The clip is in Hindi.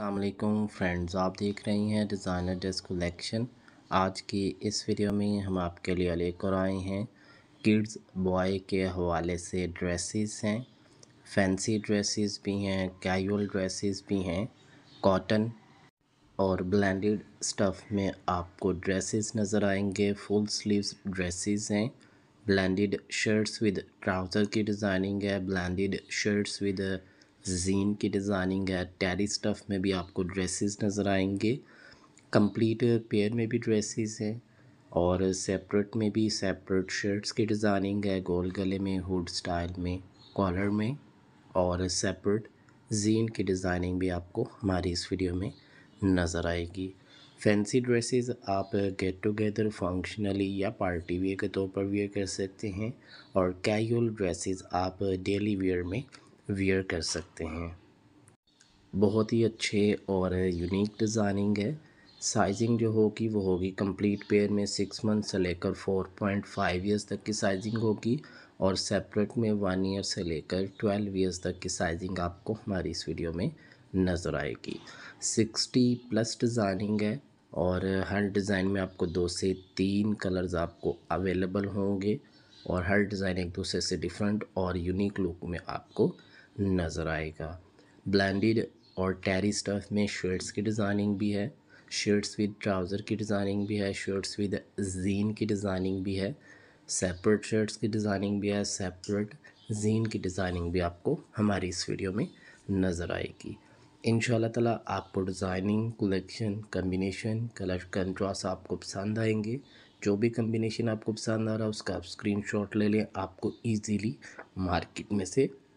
अल्लाम फ्रेंड्स आप देख रही हैं डिज़ाइनर ड्रेस कलेक्शन आज की इस वीडियो में हम आपके लिए लेकर आए हैं किड्स बॉय के हवाले से ड्रेसेस हैं फैंसी ड्रेसेस भी हैं कैजुअल ड्रेसेस भी हैं कॉटन और ब्लेंडेड स्टफ़ में आपको ड्रेसेस नज़र आएंगे फुल स्लीव्स ड्रेसेस हैं ब्लेंडेड शर्ट्स विद ट्राउज़र की डिज़ाइनिंग है ब्लेंडेड शर्ट्स विद जीन की डिज़ाइनिंग है टेरी स्टफ़ में भी आपको ड्रेसेस नज़र आएंगे कंप्लीट पेयर में भी ड्रेसेस हैं और सेपरेट में भी सेपरेट शर्ट्स की डिज़ाइनिंग है गोल गले में हुड स्टाइल में कॉलर में और सेपरेट जीन की डिज़ाइनिंग भी आपको हमारी इस वीडियो में नज़र आएगी फैंसी ड्रेसेस आप गेट टुगेदर फंक्शनली या पार्टी वेयर के तौर पर वेयर कर सकते हैं और कैजुअल ड्रेसेस आप डेली वेयर में वियर कर सकते हैं बहुत ही अच्छे और यूनिक डिज़ाइनिंग है साइजिंग जो होगी वो होगी कंप्लीट पेयर में सिक्स मंथ से लेकर फोर पॉइंट फाइव ईयर्स तक की साइजिंग होगी और सेपरेट में वन ईयर से लेकर ट्वेल्व ईयर्स तक की साइजिंग आपको हमारी इस वीडियो में नज़र आएगी सिक्सटी प्लस डिज़ाइनिंग है और हर डिज़ाइन में आपको दो से तीन कलर्स आपको अवेलेबल होंगे और हर डिज़ाइन एक दूसरे से डिफरेंट और यूनिक लुक में आपको नज़र आएगा ब्लैंडेड और टेरी स्टफ में शर्ट्स की डिज़ाइनिंग भी है शर्ट्स विद ट्राउज़र की डिज़ाइनिंग भी है शर्ट्स विद जीन की डिज़ाइनिंग भी है सेपरेट शर्ट्स की डिज़ाइनिंग भी है सेपरेट जीन की डिज़ाइनिंग भी आपको हमारी इस वीडियो में नज़र आएगी इन ताला आपको designing collection combination colour contrast आपको पसंद आएंगे जो भी कम्बिनेशन आपको पसंद आ रहा है उसका आप शॉट ले लें आपको ईजीली मार्केट में से